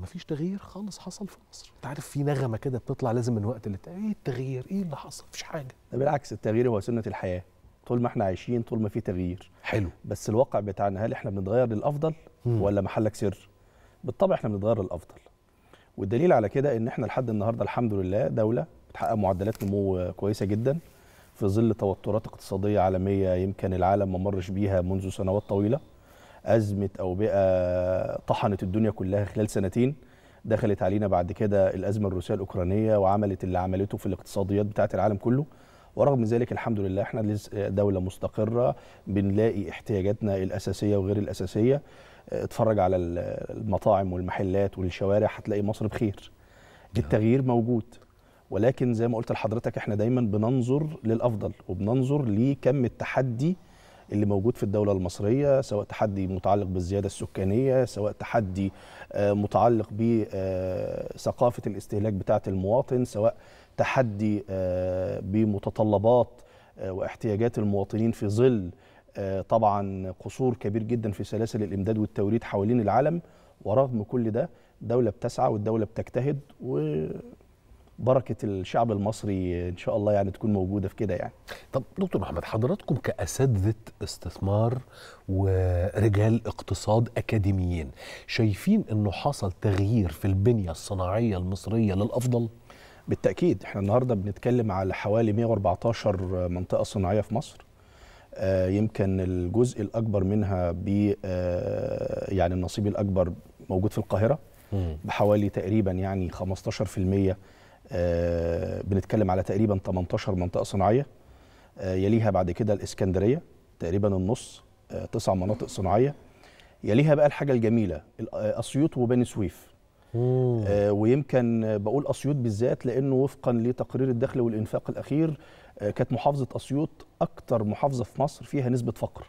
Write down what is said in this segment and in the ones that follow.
مفيش تغيير خالص حصل في مصر انت عارف في نغمه كده بتطلع لازم من وقت للتاني ايه التغيير ايه اللي حصل مفيش حاجه ده بالعكس التغيير هو سنه الحياه طول ما احنا عايشين طول ما في تغيير حلو بس الواقع بتاعنا هل احنا بنتغير للافضل مم. ولا محلك سر بالطبع احنا بنتغير للافضل والدليل على كده ان احنا لحد النهارده الحمد لله دوله بتحقق معدلات نمو كويسه جدا في ظل توترات اقتصاديه عالميه يمكن العالم ما مرش بيها منذ سنوات طويله أزمة أوبئة طحنت الدنيا كلها خلال سنتين دخلت علينا بعد كده الأزمة الروسية الأوكرانية وعملت اللي عملته في الاقتصاديات بتاعة العالم كله ورغم ذلك الحمد لله احنا دولة مستقرة بنلاقي احتياجاتنا الأساسية وغير الأساسية اتفرج على المطاعم والمحلات والشوارع هتلاقي مصر بخير التغيير موجود ولكن زي ما قلت لحضرتك احنا دايما بننظر للأفضل وبننظر لكم التحدي اللي موجود في الدولة المصرية سواء تحدي متعلق بالزيادة السكانية سواء تحدي آه، متعلق بثقافة آه، الاستهلاك بتاعة المواطن سواء تحدي آه، بمتطلبات واحتياجات المواطنين في ظل طبعا قصور كبير جدا في سلاسل الامداد والتوريد حوالين العالم ورغم كل ده دوله بتسعى والدوله بتجتهد و بركه الشعب المصري ان شاء الله يعني تكون موجوده في كده يعني. طب دكتور محمد حضراتكم كاساتذه استثمار ورجال اقتصاد اكاديميين شايفين انه حصل تغيير في البنيه الصناعيه المصريه للافضل؟ بالتاكيد احنا النهارده بنتكلم على حوالي 114 منطقه صناعيه في مصر. آه، يمكن الجزء الاكبر منها ب آه، يعني النصيب الاكبر موجود في القاهره بحوالي تقريبا يعني 15% آه، بنتكلم على تقريبا 18 منطقه صناعيه آه، يليها بعد كده الاسكندريه تقريبا النص آه، تسع مناطق صناعيه يليها بقى الحاجه الجميله اسيوط وبني سويف ويمكن بقول اسيوط بالذات لانه وفقا لتقرير الدخل والانفاق الاخير كانت محافظه اسيوط اكثر محافظه في مصر فيها نسبه فقر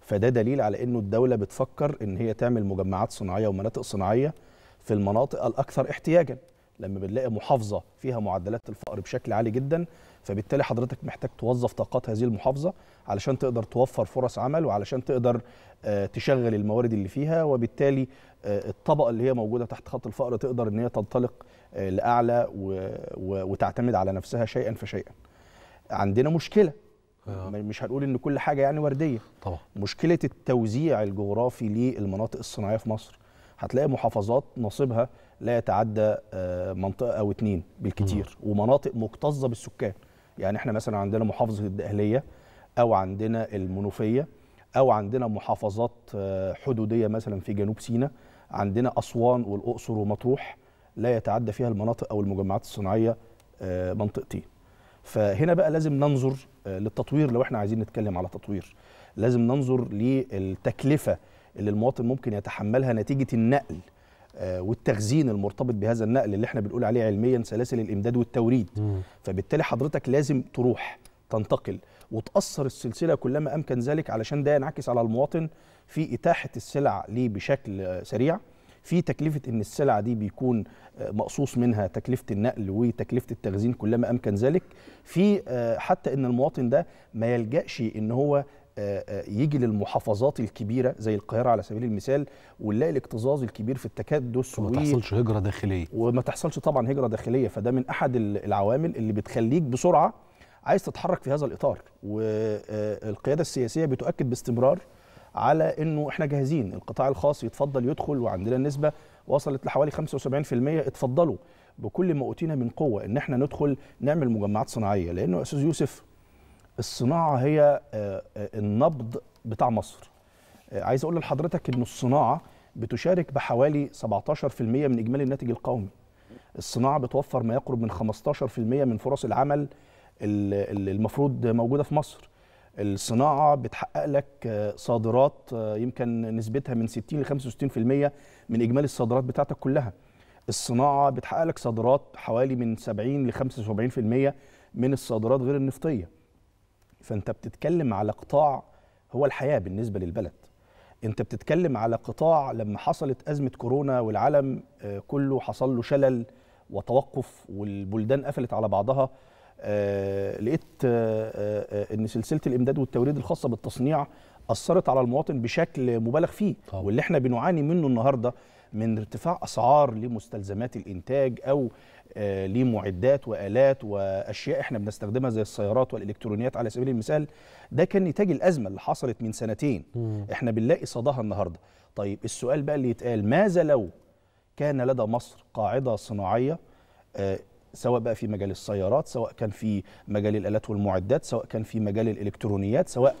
فده دليل على انه الدوله بتفكر ان هي تعمل مجمعات صناعيه ومناطق صناعيه في المناطق الاكثر احتياجا لما بنلاقي محافظه فيها معدلات الفقر بشكل عالي جدا فبالتالي حضرتك محتاج توظف طاقات هذه المحافظه علشان تقدر توفر فرص عمل وعلشان تقدر آه، تشغل الموارد اللي فيها وبالتالي آه، الطبقه اللي هي موجوده تحت خط الفقر تقدر ان هي تنطلق آه، لاعلى وتعتمد على نفسها شيئا فشيئا. عندنا مشكله مش هنقول ان كل حاجه يعني ورديه طبعا مشكله التوزيع الجغرافي للمناطق الصناعيه في مصر هتلاقي محافظات نصيبها لا يتعدى آه، منطقه او اتنين بالكتير ومناطق مكتظه بالسكان يعني احنا مثلا عندنا محافظه الدقهليه او عندنا المنوفيه او عندنا محافظات آه، حدوديه مثلا في جنوب سيناء عندنا اسوان والاقصر ومطروح لا يتعدى فيها المناطق او المجمعات الصناعيه آه، منطقتين فهنا بقى لازم ننظر للتطوير لو احنا عايزين نتكلم على تطوير لازم ننظر للتكلفه اللي المواطن ممكن يتحملها نتيجه النقل آه، والتخزين المرتبط بهذا النقل اللي احنا بنقول عليه علميا سلاسل الامداد والتوريد م. فبالتالي حضرتك لازم تروح تنتقل وتاثر السلسله كلما امكن ذلك علشان ده ينعكس على المواطن في اتاحه السلع ليه بشكل سريع في تكلفه ان السلعه دي بيكون آه، مقصوص منها تكلفه النقل وتكلفه التخزين كلما امكن ذلك في آه، حتى ان المواطن ده ما يلجاش ان هو آه، آه، يجي للمحافظات الكبيره زي القاهره على سبيل المثال ونلاقي الاكتظاظ الكبير في التكدس وما تحصلش هجره داخليه وما تحصلش طبعا هجره داخليه فده من احد العوامل اللي بتخليك بسرعه عايز تتحرك في هذا الاطار والقياده آه، السياسيه بتؤكد باستمرار على انه احنا جاهزين القطاع الخاص يتفضل يدخل وعندنا النسبه وصلت لحوالي 75% اتفضلوا بكل ما اوتينا من قوه ان احنا ندخل نعمل مجمعات صناعيه لانه استاذ يوسف الصناعه هي آه، آه، النبض بتاع مصر آه، عايز اقول لحضرتك ان الصناعه بتشارك بحوالي 17% من اجمالي الناتج القومي الصناعه بتوفر ما يقرب من 15% من فرص العمل المفروض موجوده في مصر الصناعه بتحقق لك صادرات يمكن نسبتها من 60 ل 65% من اجمالي الصادرات بتاعتك كلها الصناعه بتحقق لك صادرات حوالي من 70 ل 75% من الصادرات غير النفطيه فانت بتتكلم على قطاع هو الحياه بالنسبه للبلد انت بتتكلم على قطاع لما حصلت ازمه كورونا والعالم آه، كله حصل له شلل وتوقف والبلدان قفلت على بعضها آه، لقيت آه، ان سلسله الامداد والتوريد الخاصه بالتصنيع اثرت على المواطن بشكل مبالغ فيه طبعا. واللي احنا بنعاني منه النهارده من ارتفاع اسعار لمستلزمات الانتاج او آه، لمعدات والات واشياء احنا بنستخدمها زي السيارات والالكترونيات على سبيل المثال ده كان نتاج الازمه اللي حصلت من سنتين مم. احنا بنلاقي صداها النهارده طيب السؤال بقى اللي يتقال ماذا لو كان لدى مصر قاعده صناعيه آه، سواء بقى في مجال السيارات سواء كان في مجال الالات والمعدات سواء كان في مجال الالكترونيات سواء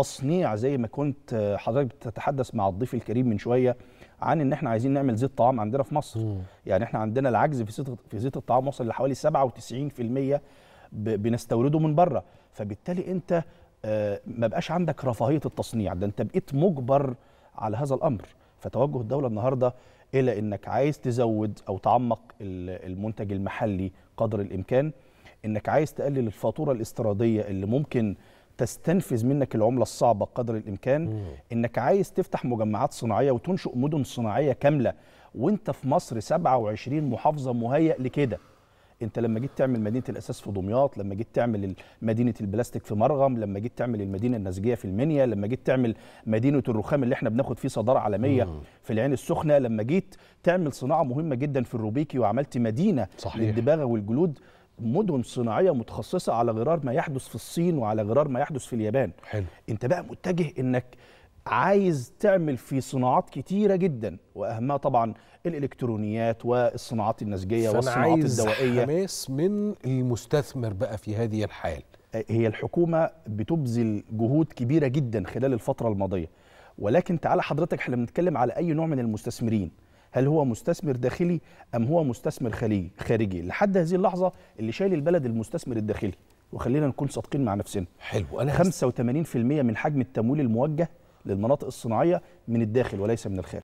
التصنيع زي ما كنت آه، حضرتك بتتحدث مع الضيف الكريم من شويه عن ان احنا عايزين نعمل زيت طعام عندنا في مصر م. يعني احنا عندنا العجز في زيت في زيت الطعام وصل لحوالي 97% بنستورده من بره فبالتالي انت آه، ما بقاش عندك رفاهيه التصنيع ده انت بقيت مجبر على هذا الامر فتوجه الدوله النهارده الى انك عايز تزود او تعمق المنتج المحلي قدر الامكان انك عايز تقلل الفاتوره الاستيراديه اللي ممكن تستنفذ منك العمله الصعبه قدر الامكان مم. انك عايز تفتح مجمعات صناعيه وتنشئ مدن صناعيه كامله وانت في مصر 27 محافظه مهيئ لكده انت لما جيت تعمل مدينه الاساس في دمياط لما جيت تعمل مدينه البلاستيك في مرغم لما جيت تعمل المدينه النسجيه في المنيا لما جيت تعمل مدينه الرخام اللي احنا بناخد فيه صداره عالميه مم. في العين السخنه لما جيت تعمل صناعه مهمه جدا في الروبيكي وعملت مدينه صحيح. للدباغه والجلود مدن صناعيه متخصصه على غرار ما يحدث في الصين وعلى غرار ما يحدث في اليابان حلو. انت بقى متجه انك عايز تعمل في صناعات كتيره جدا واهمها طبعا الالكترونيات والصناعات النسجيه والصناعات الدوائيه حماس من المستثمر بقى في هذه الحال هي الحكومه بتبذل جهود كبيره جدا خلال الفتره الماضيه ولكن تعالى حضرتك احنا بنتكلم على اي نوع من المستثمرين هل هو مستثمر داخلي أم هو مستثمر خارجي لحد هذه اللحظة اللي شايل البلد المستثمر الداخلي وخلينا نكون صادقين مع نفسنا حلو أنا 85% من حجم التمويل الموجه للمناطق الصناعية من الداخل وليس من الخارج